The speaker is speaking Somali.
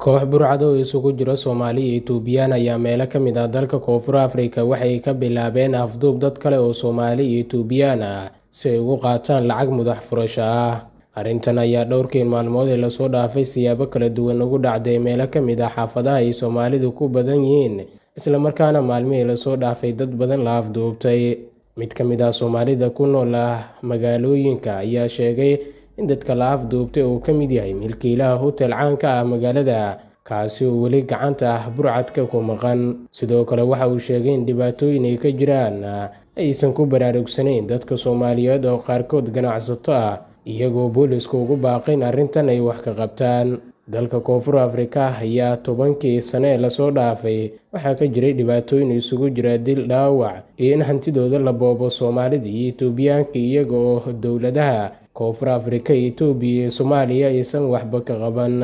koox burcado isugu jiro soomaali iyo etoobiyaan ayaa meelo ka mid ah dalka koonfur afrika waxay ka bilaabeen afduub dad kale oo soomaali iyo etoobiyaan ah si ay ugu qaataan lacag mudax furasho ah arrintan ayaa dhowrkii maalmood ee lasoo dhaafay siyaabo kala duwan ugu dhacday meelo ka mid ah xaafadaha ay soomaalidu ku badan yihiin islamarkaana maalmihii lasoo dhaafay dad badan la afduubtay mid ka mid ah soomaalida ku nool ah magaalooyinka ayaa sheegay in dadka la afduubtay uu ka mid yahay milkiilaha hutel caanka ah magaalada kaasi oo weli gacanta ah burcadka ku maqan sidoo kale waxa uu sheegay in dhibaatooyin ay ka jiraan ah, aysan ku baraarugsanayn dadka soomaaliyeed oo qaarkood ganacsato ah iyagoo boolisku ugu baaqayn arrintan ay wax ka qabtaan dalka koonfur afrika ayaa tobankii sane lasoo dhaafay waxaa ka jiray dhibaatooyin isugu jira dil dhaawac iyo in hantidooda la boobo soomaalida iyo etoobiyaanka iyaga oo dowladaha koonfur afrika iyo etoobiya iyo soomaaliya aysan waxba ka qaban